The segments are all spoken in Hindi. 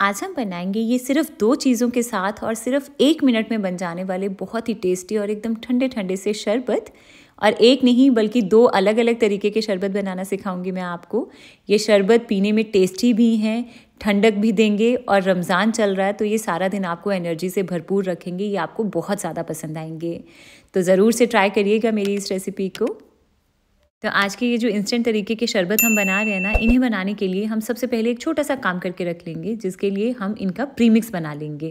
आज हम बनाएंगे ये सिर्फ दो चीज़ों के साथ और सिर्फ एक मिनट में बन जाने वाले बहुत ही टेस्टी और एकदम ठंडे ठंडे से शरबत और एक नहीं बल्कि दो अलग अलग तरीके के शरबत बनाना सिखाऊंगी मैं आपको ये शरबत पीने में टेस्टी भी हैं ठंडक भी देंगे और रमज़ान चल रहा है तो ये सारा दिन आपको एनर्जी से भरपूर रखेंगे ये आपको बहुत ज़्यादा पसंद आएंगे तो ज़रूर से ट्राई करिएगा मेरी इस रेसिपी को तो आज के ये जो इंस्टेंट तरीके के शरबत हम बना रहे हैं ना इन्हें बनाने के लिए हम सबसे पहले एक छोटा सा काम करके रख लेंगे जिसके लिए हम इनका प्रीमिक्स बना लेंगे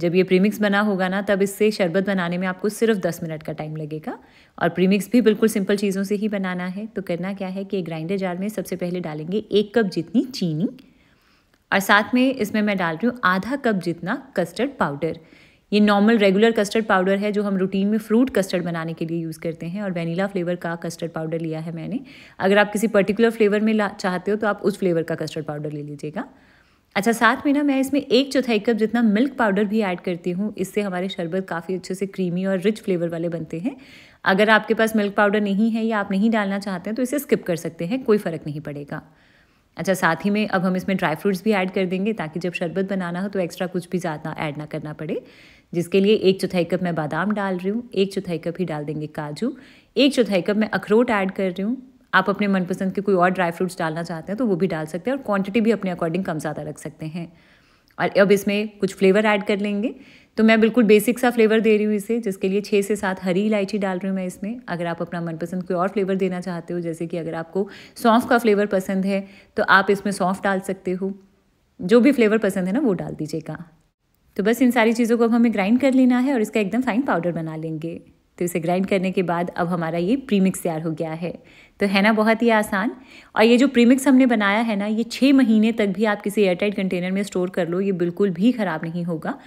जब ये प्रीमिक्स बना होगा ना तब इससे शरबत बनाने में आपको सिर्फ दस मिनट का टाइम लगेगा और प्रीमिक्स भी बिल्कुल सिंपल चीज़ों से ही बनाना है तो करना क्या है कि ग्राइंडर जार में सबसे पहले डालेंगे एक कप जितनी चीनी और साथ में इसमें मैं डाल रही हूँ आधा कप जितना कस्टर्ड पाउडर ये नॉर्मल रेगुलर कस्टर्ड पाउडर है जो हम रूटीन में फ्रूट कस्टर्ड बनाने के लिए यूज़ करते हैं और वेनीला फ्लेवर का कस्टर्ड पाउडर लिया है मैंने अगर आप किसी पर्टिकुलर फ्लेवर में चाहते हो तो आप उस फ्लेवर का कस्टर्ड पाउडर ले लीजिएगा अच्छा साथ में ना मैं इसमें एक चौथाई कप जितना मिल्क पाउडर भी ऐड करती हूँ इससे हमारे शरबत काफ़ी अच्छे से क्रीमी और रिच फ्लेवर वाले बनते हैं अगर आपके पास मिल्क पाउडर नहीं है या आप नहीं डालना चाहते हैं तो इसे स्किप कर सकते हैं कोई फ़र्क नहीं पड़ेगा अच्छा साथ ही में अब हम इसमें ड्राई फ्रूट्स भी ऐड कर देंगे ताकि जब शरबत बनाना हो तो एक्स्ट्रा कुछ भी ज़्यादा ऐड ना करना पड़े जिसके लिए एक चौथाई कप मैं बादाम डाल रही हूँ एक चौथाई कप ही डाल देंगे काजू एक चौथाई कप मैं अखरोट ऐड कर रही हूँ आप अपने मनपसंद के कोई और ड्राई फ्रूट्स डालना चाहते हैं तो वो भी डाल सकते हैं और क्वांटिटी भी अपने अकॉर्डिंग कम ज़्यादा रख सकते हैं और अब इसमें कुछ फ्लेवर ऐड कर लेंगे तो मैं बिल्कुल बेसिक सा फ्लेवर दे रही हूँ इसे जिसके लिए छः से सात हरी इलायची डाल रही हूँ मैं इसमें अगर आप अपना मनपसंद कोई और फ्लेवर देना चाहते हो जैसे कि अगर आपको सौंफ का फ्लेवर पसंद है तो आप इसमें सौंफ डाल सकते हो जो भी फ्लेवर पसंद है ना वो डाल दीजिएगा तो बस इन सारी चीज़ों को अब हमें ग्राइंड कर लेना है और इसका एकदम फाइन पाउडर बना लेंगे तो इसे ग्राइंड करने के बाद अब हमारा ये प्रीमिक्स तैयार हो गया है तो है ना बहुत ही आसान और ये जो प्रीमिक्स हमने बनाया है ना ये छः महीने तक भी आप किसी एयरटाइट कंटेनर में स्टोर कर लो ये बिल्कुल भी ख़राब नहीं होगा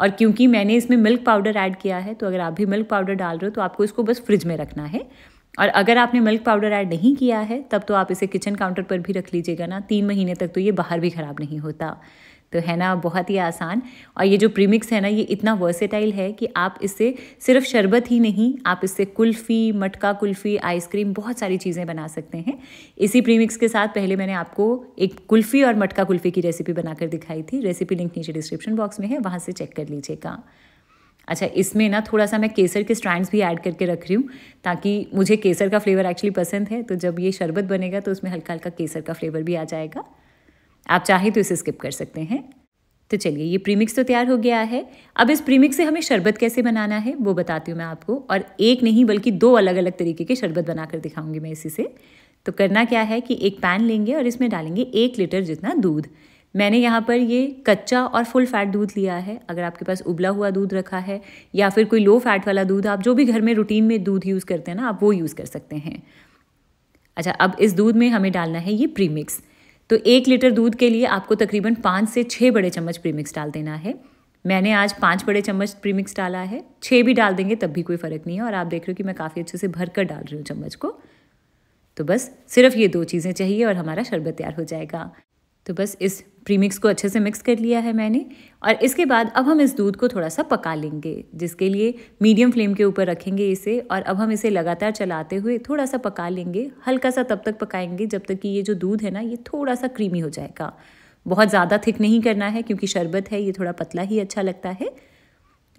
और क्योंकि मैंने इसमें मिल्क पाउडर ऐड किया है तो अगर आप भी मिल्क पाउडर डाल रहे हो तो आपको इसको बस फ्रिज में रखना है और अगर आपने मिल्क पाउडर ऐड नहीं किया है तब तो आप इसे किचन काउंटर पर भी रख लीजिएगा ना तीन महीने तक तो ये बाहर भी ख़राब नहीं होता तो है ना बहुत ही आसान और ये जो प्रीमिक्स है ना ये इतना वर्सेटाइल है कि आप इससे सिर्फ शरबत ही नहीं आप इससे कुल्फ़ी मटका कुल्फ़ी आइसक्रीम बहुत सारी चीज़ें बना सकते हैं इसी प्रीमिक्स के साथ पहले मैंने आपको एक कुल्फ़ी और मटका कुल्फ़ी की रेसिपी बनाकर दिखाई थी रेसिपी लिंक नीचे डिस्क्रिप्शन बॉक्स में है वहाँ से चेक कर लीजिएगा अच्छा इसमें ना थोड़ा सा मैं केसर के स्ट्रैंड्स भी ऐड करके रख रही हूँ ताकि मुझे केसर का फ्लेवर एक्चुअली पसंद है तो जब ये शरबत बनेगा तो उसमें हल्का हल्का केसर का फ्लेवर भी आ जाएगा आप चाहे तो इसे स्किप कर सकते हैं तो चलिए ये प्रीमिक्स तो तैयार हो गया है अब इस प्रीमिक्स से हमें शरबत कैसे बनाना है वो बताती हूँ मैं आपको और एक नहीं बल्कि दो अलग अलग तरीके के शरबत बनाकर दिखाऊंगी मैं इसी से तो करना क्या है कि एक पैन लेंगे और इसमें डालेंगे एक लीटर जितना दूध मैंने यहाँ पर ये कच्चा और फुल फैट दूध लिया है अगर आपके पास उबला हुआ दूध रखा है या फिर कोई लो फैट वाला दूध आप जो भी घर में रूटीन में दूध यूज़ करते हैं ना आप वो यूज़ कर सकते हैं अच्छा अब इस दूध में हमें डालना है ये प्रीमिक्स तो एक लीटर दूध के लिए आपको तकरीबन पाँच से छः बड़े चम्मच प्रीमिक्स डाल देना है मैंने आज पाँच बड़े चम्मच प्रीमिक्स डाला है छः भी डाल देंगे तब भी कोई फ़र्क नहीं है और आप देख रहे हो कि मैं काफ़ी अच्छे से भर कर डाल रही हूँ चम्मच को तो बस सिर्फ ये दो चीज़ें चाहिए और हमारा शरबत तैयार हो जाएगा तो बस इस प्रीमिक्स को अच्छे से मिक्स कर लिया है मैंने और इसके बाद अब हम इस दूध को थोड़ा सा पका लेंगे जिसके लिए मीडियम फ्लेम के ऊपर रखेंगे इसे और अब हम इसे लगातार चलाते हुए थोड़ा सा पका लेंगे हल्का सा तब तक पकाएंगे जब तक कि ये जो दूध है ना ये थोड़ा सा क्रीमी हो जाएगा बहुत ज़्यादा थिक नहीं करना है क्योंकि शरबत है ये थोड़ा पतला ही अच्छा लगता है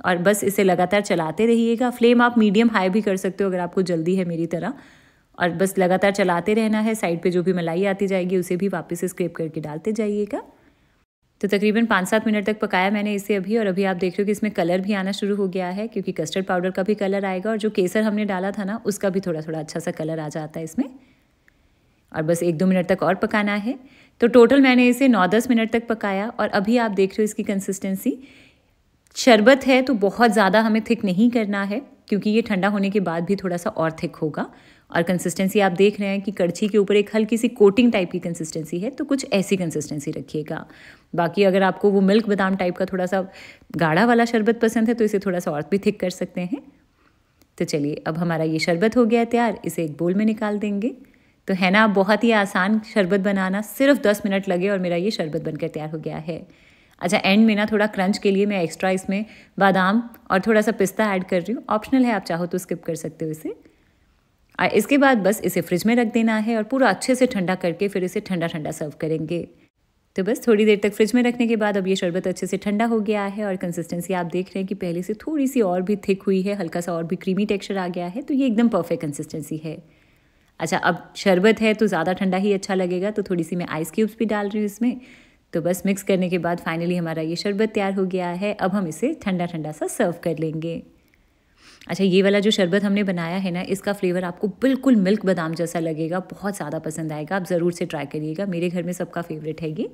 और बस इसे लगातार चलाते रहिएगा फ्लेम आप मीडियम हाई भी कर सकते हो अगर आपको जल्दी है मेरी तरह और बस लगातार चलाते रहना है साइड पे जो भी मलाई आती जाएगी उसे भी वापस स्क्रेप करके डालते जाइएगा तो तकरीबन पाँच सात मिनट तक पकाया मैंने इसे अभी और अभी आप देख रहे हो कि इसमें कलर भी आना शुरू हो गया है क्योंकि कस्टर्ड पाउडर का भी कलर आएगा और जो केसर हमने डाला था ना उसका भी थोड़ा थोड़ा अच्छा सा कलर आ जाता है इसमें और बस एक दो मिनट तक और पकाना है तो टोटल मैंने इसे नौ दस मिनट तक पकाया और अभी आप देख रहे हो इसकी कंसिस्टेंसी शरबत है तो बहुत ज़्यादा हमें थिक नहीं करना है क्योंकि ये ठंडा होने के बाद भी थोड़ा सा और थिक होगा और कंसिस्टेंसी आप देख रहे हैं कि कड़छी के ऊपर एक हल्की सी कोटिंग टाइप की कंसिस्टेंसी है तो कुछ ऐसी कंसिस्टेंसी रखिएगा बाकी अगर आपको वो मिल्क बादाम टाइप का थोड़ा सा गाढ़ा वाला शरबत पसंद है तो इसे थोड़ा सा और भी थिक कर सकते हैं तो चलिए अब हमारा ये शरबत हो गया तैयार इसे एक बोल में निकाल देंगे तो है ना बहुत ही आसान शरबत बनाना सिर्फ दस मिनट लगे और मेरा ये शरबत बनकर तैयार हो गया है अच्छा एंड में ना थोड़ा क्रंच के लिए मैं एक्स्ट्रा इसमें बादाम और थोड़ा सा पिस्ता ऐड कर रही हूँ ऑप्शनल है आप चाहो तो स्किप कर सकते हो इसे इसके बाद बस इसे फ्रिज में रख देना है और पूरा अच्छे से ठंडा करके फिर इसे ठंडा ठंडा सर्व करेंगे तो बस थोड़ी देर तक फ्रिज में रखने के बाद अब ये शरबत अच्छे से ठंडा हो गया है और कंसिस्टेंसी आप देख रहे हैं कि पहले से थोड़ी सी और भी थिक हुई है हल्का सा और भी क्रीमी टेक्सचर आ गया है तो ये एकदम परफेक्ट कंसिस्टेंसी है अच्छा अब शरबत है तो ज़्यादा ठंडा ही अच्छा लगेगा तो थोड़ी सी मैं आइस क्यूब्स भी डाल रही हूँ इसमें तो बस मिक्स करने के बाद फाइनली हमारा ये शरबत तैयार हो गया है अब हम इसे ठंडा ठंडा सा सर्व कर लेंगे अच्छा ये वाला जो शरबत हमने बनाया है ना इसका फ्लेवर आपको बिल्कुल मिल्क बादाम जैसा लगेगा बहुत ज़्यादा पसंद आएगा आप ज़रूर से ट्राई करिएगा मेरे घर में सबका फेवरेट है ये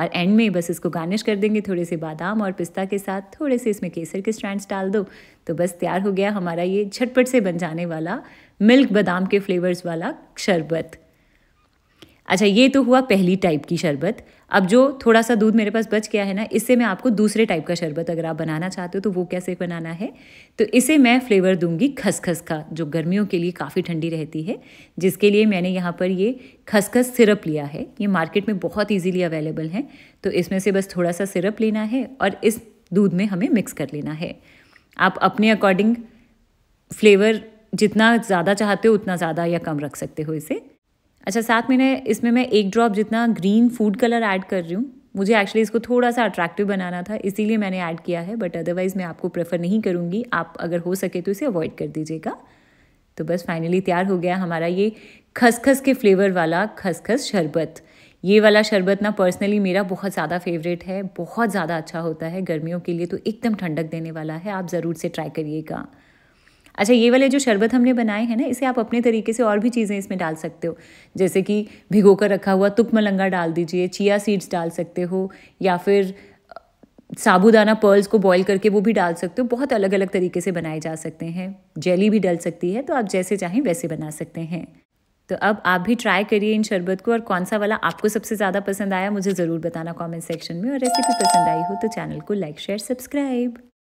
और एंड में बस इसको गार्निश कर देंगे थोड़े से बादाम और पिस्ता के साथ थोड़े से इसमें केसर के स्ट्रैंड्स डाल दो तो बस तैयार हो गया हमारा ये झटपट से बन जाने वाला मिल्क बादाम के फ्लेवर्स वाला शरबत अच्छा ये तो हुआ पहली टाइप की शरबत अब जो थोड़ा सा दूध मेरे पास बच गया है ना इससे मैं आपको दूसरे टाइप का शरबत अगर आप बनाना चाहते हो तो वो कैसे बनाना है तो इसे मैं फ्लेवर दूंगी खसखस का जो गर्मियों के लिए काफ़ी ठंडी रहती है जिसके लिए मैंने यहाँ पर ये खसखस सिरप लिया है ये मार्केट में बहुत ईजीली अवेलेबल है तो इसमें से बस थोड़ा सा सिरप लेना है और इस दूध में हमें मिक्स कर लेना है आप अपने अकॉर्डिंग फ्लेवर जितना ज़्यादा चाहते हो उतना ज़्यादा या कम रख सकते हो इसे अच्छा साथ में इसमें मैं एक ड्रॉप जितना ग्रीन फूड कलर ऐड कर रही हूँ मुझे एक्चुअली इसको थोड़ा सा अट्रैक्टिव बनाना था इसीलिए मैंने ऐड किया है बट अदरवाइज़ मैं आपको प्रेफर नहीं करूँगी आप अगर हो सके तो इसे अवॉइड कर दीजिएगा तो बस फाइनली तैयार हो गया हमारा ये खसखस के फ्लेवर वाला खसखस शरबत ये वाला शरबत ना पर्सनली मेरा बहुत ज़्यादा फेवरेट है बहुत ज़्यादा अच्छा होता है गर्मियों के लिए तो एकदम ठंडक देने वाला है आप ज़रूर से ट्राई करिएगा अच्छा ये वाले जो शरबत हमने बनाए हैं ना इसे आप अपने तरीके से और भी चीज़ें इसमें डाल सकते हो जैसे कि भिगो कर रखा हुआ तुक मलंगा डाल दीजिए चिया सीड्स डाल सकते हो या फिर साबूदाना पर्ल्स को बॉईल करके वो भी डाल सकते हो बहुत अलग अलग तरीके से बनाए जा सकते हैं जेली भी डल सकती है तो आप जैसे चाहें वैसे बना सकते हैं तो अब आप भी ट्राई करिए इन शरबत को और कौन सा वाला आपको सबसे ज़्यादा पसंद आया मुझे ज़रूर बताना कमेंट सेक्शन में और रेसिपी पसंद आई हो तो चैनल को लाइक शेयर सब्सक्राइब